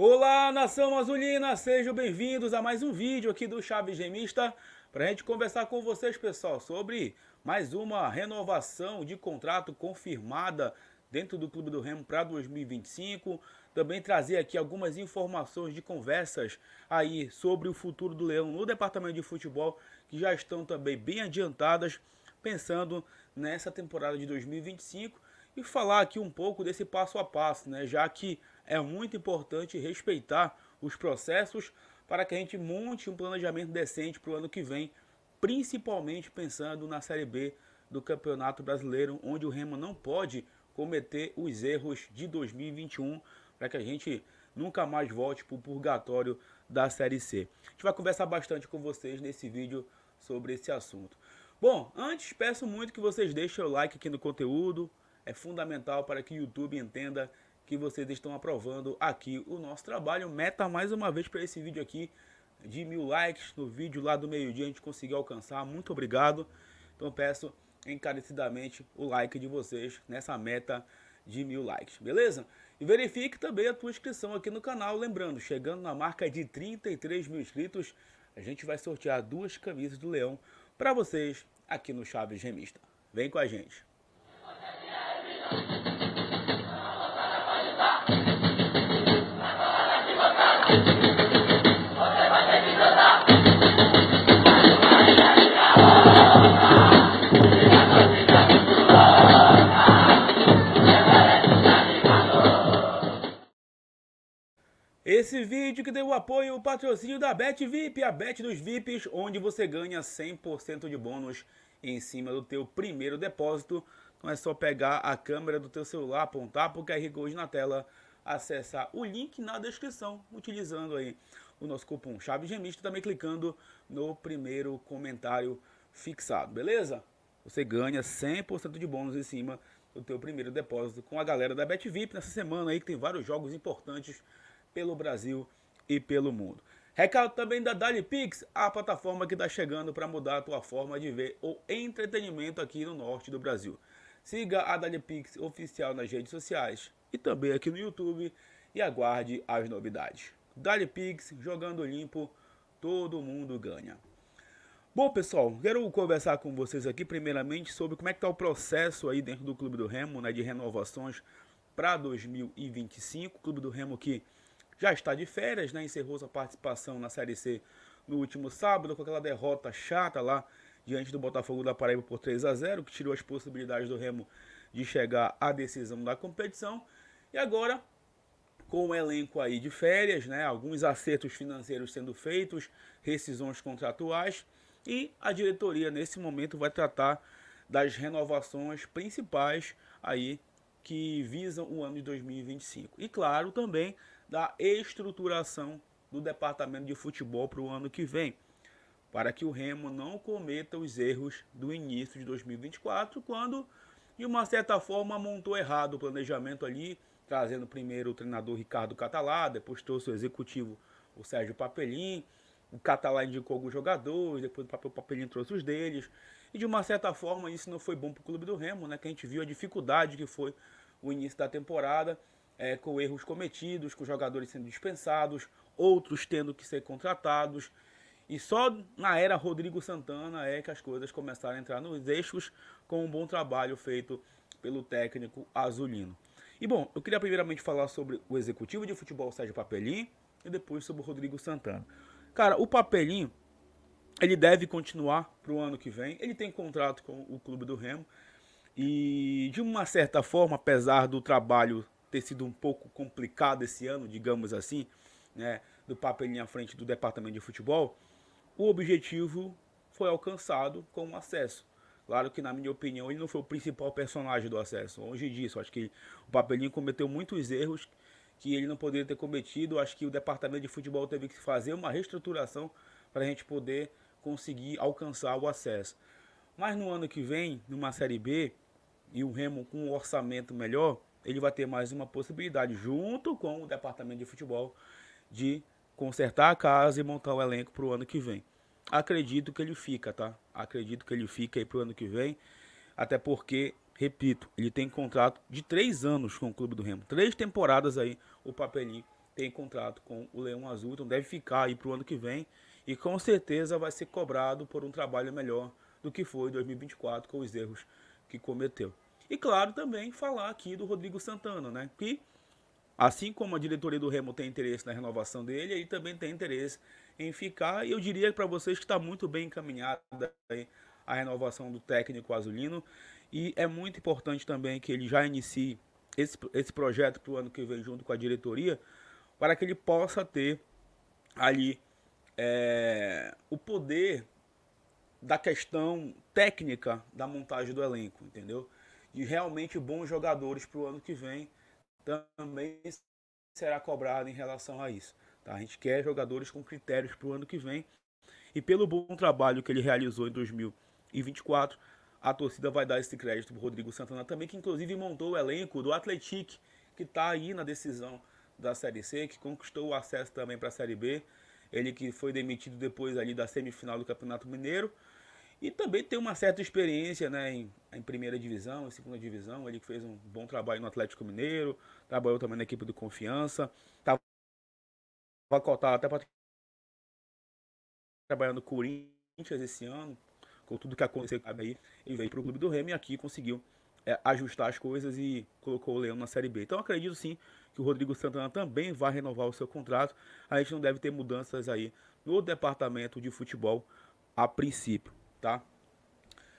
Olá, nação azulina, sejam bem-vindos a mais um vídeo aqui do Chaves Gemista para a gente conversar com vocês, pessoal, sobre mais uma renovação de contrato confirmada dentro do Clube do Remo para 2025. Também trazer aqui algumas informações de conversas aí sobre o futuro do Leão no departamento de futebol que já estão também bem adiantadas pensando nessa temporada de 2025 e falar aqui um pouco desse passo a passo, né? Já que é muito importante respeitar os processos para que a gente monte um planejamento decente para o ano que vem, principalmente pensando na Série B do Campeonato Brasileiro, onde o Remo não pode cometer os erros de 2021 para que a gente nunca mais volte para o purgatório da Série C. A gente vai conversar bastante com vocês nesse vídeo sobre esse assunto. Bom, antes peço muito que vocês deixem o like aqui no conteúdo, é fundamental para que o YouTube entenda que vocês estão aprovando aqui o nosso trabalho. Meta mais uma vez para esse vídeo aqui de mil likes no vídeo lá do meio-dia. A gente conseguiu alcançar. Muito obrigado. Então peço encarecidamente o like de vocês nessa meta de mil likes, beleza? E verifique também a tua inscrição aqui no canal. Lembrando, chegando na marca de 33 mil inscritos, a gente vai sortear duas camisas do Leão para vocês aqui no Chaves Remista. Vem com a gente! Esse vídeo que deu apoio ao patrocínio da Bet VIP, a Bet dos VIPs, onde você ganha 100% de bônus em cima do teu primeiro depósito. Então é só pegar a câmera do teu celular, apontar para o QR Code na tela, acessar o link na descrição, utilizando aí o nosso cupom chave gemista, também clicando no primeiro comentário fixado, beleza? Você ganha 100% de bônus em cima do teu primeiro depósito com a galera da Bet VIP nessa semana aí que tem vários jogos importantes pelo Brasil e pelo mundo. Recado também da DaliPix, a plataforma que está chegando para mudar a tua forma de ver o entretenimento aqui no norte do Brasil. Siga a DaliPix oficial nas redes sociais e também aqui no YouTube e aguarde as novidades. DaliPix, jogando limpo, todo mundo ganha. Bom, pessoal, quero conversar com vocês aqui primeiramente sobre como é que está o processo aí dentro do Clube do Remo, né, de renovações para 2025. Clube do Remo que já está de férias, né? Encerrou sua participação na Série C no último sábado com aquela derrota chata lá diante do Botafogo da Paraíba por 3 a 0, que tirou as possibilidades do Remo de chegar à decisão da competição. E agora, com o elenco aí de férias, né, alguns acertos financeiros sendo feitos, rescisões contratuais e a diretoria nesse momento vai tratar das renovações principais aí que visam o ano de 2025. E claro, também da estruturação do departamento de futebol para o ano que vem, para que o Remo não cometa os erros do início de 2024, quando de uma certa forma montou errado o planejamento ali, trazendo primeiro o treinador Ricardo Catalá, depois trouxe o executivo o Sérgio Papelim, o Catalá indicou alguns jogadores, depois o Papelim trouxe os deles, e de uma certa forma isso não foi bom para o clube do Remo, né? Que a gente viu a dificuldade que foi o início da temporada é, com erros cometidos, com jogadores sendo dispensados, outros tendo que ser contratados. E só na era Rodrigo Santana é que as coisas começaram a entrar nos eixos com um bom trabalho feito pelo técnico azulino. E bom, eu queria primeiramente falar sobre o executivo de futebol Sérgio Papelim e depois sobre o Rodrigo Santana. Cara, o Papelim ele deve continuar para o ano que vem. Ele tem contrato com o clube do Remo e de uma certa forma, apesar do trabalho ter sido um pouco complicado esse ano, digamos assim, né, do papelinho à frente do departamento de futebol, o objetivo foi alcançado com o acesso. Claro que, na minha opinião, ele não foi o principal personagem do acesso. Longe disso, acho que o papelinho cometeu muitos erros que ele não poderia ter cometido. Acho que o departamento de futebol teve que fazer uma reestruturação para a gente poder conseguir alcançar o acesso. Mas no ano que vem, numa Série B, e o Remo com um orçamento melhor, ele vai ter mais uma possibilidade, junto com o departamento de futebol, de consertar a casa e montar o elenco para o ano que vem. Acredito que ele fica, tá? Acredito que ele fica aí para o ano que vem, até porque, repito, ele tem contrato de três anos com o Clube do Remo. Três temporadas aí, o Papelinho tem contrato com o Leão Azul, então deve ficar aí para o ano que vem e com certeza vai ser cobrado por um trabalho melhor do que foi em 2024 com os erros que cometeu. E claro, também falar aqui do Rodrigo Santana, né? Que, assim como a diretoria do Remo tem interesse na renovação dele, ele também tem interesse em ficar. E eu diria para vocês que está muito bem encaminhada a renovação do técnico azulino. E é muito importante também que ele já inicie esse, esse projeto para o ano que vem, junto com a diretoria, para que ele possa ter ali é, o poder da questão técnica da montagem do elenco, entendeu? de realmente bons jogadores para o ano que vem também será cobrado em relação a isso. Tá? A gente quer jogadores com critérios para o ano que vem. E pelo bom trabalho que ele realizou em 2024, a torcida vai dar esse crédito para Rodrigo Santana também, que inclusive montou o elenco do Atlético, que está aí na decisão da Série C, que conquistou o acesso também para a Série B. Ele que foi demitido depois ali da semifinal do Campeonato Mineiro, e também tem uma certa experiência né, em, em primeira divisão, em segunda divisão. Ele fez um bom trabalho no Atlético Mineiro, trabalhou também na equipe do Confiança. Estava cotado até para trabalhar no Corinthians esse ano, com tudo que aconteceu aí. Ele veio para o clube do Remo e aqui conseguiu é, ajustar as coisas e colocou o Leão na Série B. Então acredito sim que o Rodrigo Santana também vai renovar o seu contrato. A gente não deve ter mudanças aí no departamento de futebol a princípio tá?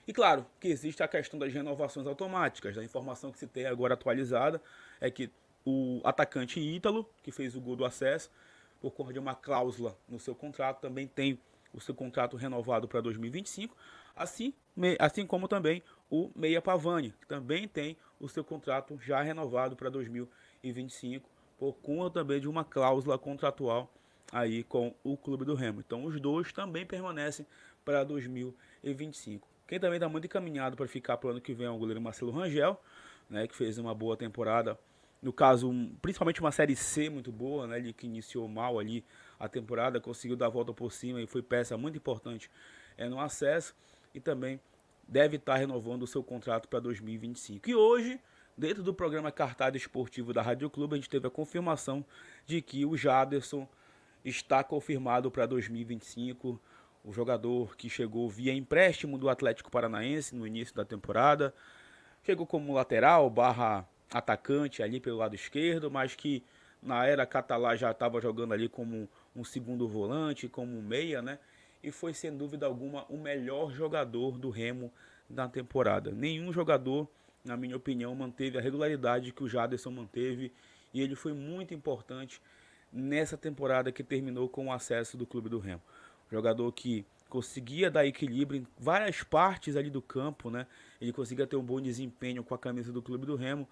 E claro que existe a questão das renovações automáticas. A informação que se tem agora atualizada é que o atacante Ítalo, que fez o gol do acesso, por conta de uma cláusula no seu contrato, também tem o seu contrato renovado para 2025, assim, assim como também o Meia Pavani, que também tem o seu contrato já renovado para 2025, por conta também de uma cláusula contratual aí com o clube do Remo. Então os dois também permanecem para 2025. Quem também está muito encaminhado para ficar para o ano que vem é o goleiro Marcelo Rangel, né, que fez uma boa temporada, no caso, principalmente uma Série C muito boa, né, ele que iniciou mal ali a temporada, conseguiu dar a volta por cima e foi peça muito importante é, no acesso e também deve estar tá renovando o seu contrato para 2025. E hoje, dentro do programa Cartado Esportivo da Rádio Clube, a gente teve a confirmação de que o Jaderson está confirmado para 2025 o jogador que chegou via empréstimo do Atlético Paranaense no início da temporada. Chegou como lateral barra atacante ali pelo lado esquerdo, mas que na era catalã já estava jogando ali como um segundo volante, como um meia, né? E foi sem dúvida alguma o melhor jogador do Remo na temporada. Nenhum jogador, na minha opinião, manteve a regularidade que o Jaderson manteve e ele foi muito importante nessa temporada que terminou com o acesso do clube do Remo. Jogador que conseguia dar equilíbrio em várias partes ali do campo, né? Ele conseguia ter um bom desempenho com a camisa do clube do Remo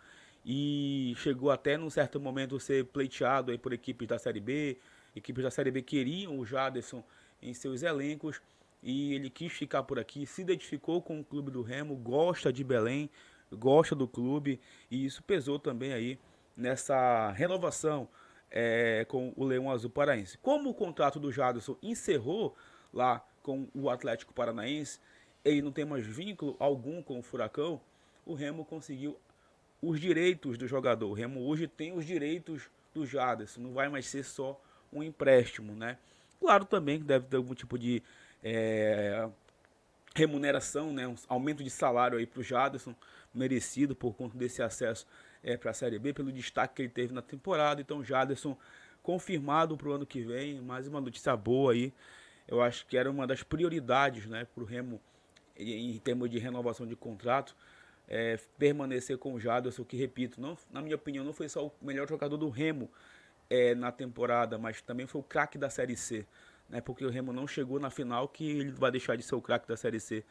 e chegou até num certo momento ser pleiteado aí por equipes da Série B. Equipes da Série B queriam o Jaderson em seus elencos e ele quis ficar por aqui, se identificou com o clube do Remo, gosta de Belém, gosta do clube e isso pesou também aí nessa renovação é, com o Leão Azul Paraense. Como o contrato do Jadson encerrou lá com o Atlético Paranaense, ele não tem mais vínculo algum com o Furacão, o Remo conseguiu os direitos do jogador. O Remo hoje tem os direitos do Jadson, não vai mais ser só um empréstimo, né? Claro também que deve ter algum tipo de é, remuneração, né, um aumento de salário aí para o Jadson, merecido por conta desse acesso é, para a Série B, pelo destaque que ele teve na temporada. Então, Jadson confirmado para o ano que vem, mais uma notícia boa aí. Eu acho que era uma das prioridades né, para o Remo em, termos de renovação de contrato. É, permanecer com o Jadson, que repito, não, na minha opinião, não foi só o melhor jogador do Remo é, na temporada, mas também foi o craque da Série C né? Porque o Remo não chegou na final que ele vai deixar de ser o craque da Série C,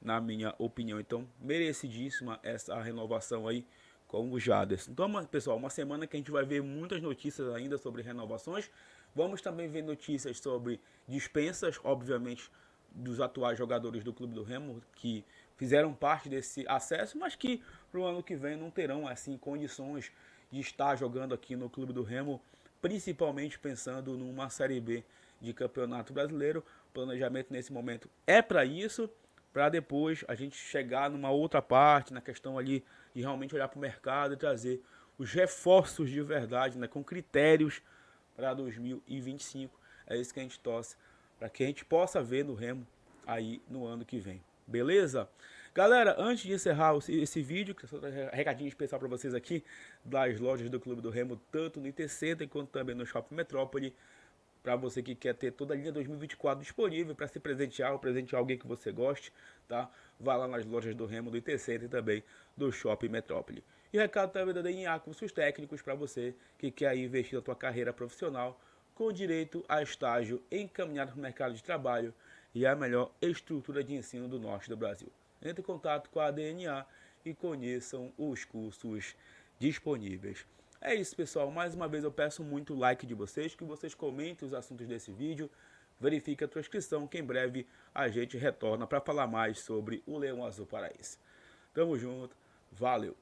na minha opinião. Então, merecidíssima essa renovação aí com o Jaderson. Então, pessoal, uma semana que a gente vai ver muitas notícias ainda sobre renovações. Vamos também ver notícias sobre dispensas, obviamente, dos atuais jogadores do Clube do Remo, que fizeram parte desse acesso, mas que pro ano que vem não terão assim condições de estar jogando aqui no Clube do Remo, principalmente pensando numa Série B de Campeonato Brasileiro. O planejamento nesse momento é para isso, para depois a gente chegar numa outra parte, na questão ali de realmente olhar para o mercado e trazer os reforços de verdade, né, com critérios para 2025. É isso que a gente torce para que a gente possa ver no Remo aí no ano que vem. Beleza? Galera, antes de encerrar esse vídeo, que é só um recadinho especial para vocês aqui das lojas do Clube do Remo, tanto no IT Center quanto também no Shopping Metrópole para você que quer ter toda a linha 2024 disponível para se presentear ou presentear alguém que você goste, tá? Vá lá nas lojas do Remo, do IT Center e também do Shopping Metrópole. E recado também da DNA, cursos técnicos para você que quer investir na sua carreira profissional com direito a estágio encaminhado para o mercado de trabalho e a melhor estrutura de ensino do norte do Brasil. Entre em contato com a DNA e conheçam os cursos disponíveis. É isso, pessoal. Mais uma vez eu peço muito like de vocês, que vocês comentem os assuntos desse vídeo, verifique a transcrição, que em breve a gente retorna para falar mais sobre o Leão Azul Paraíso. Tamo junto, valeu!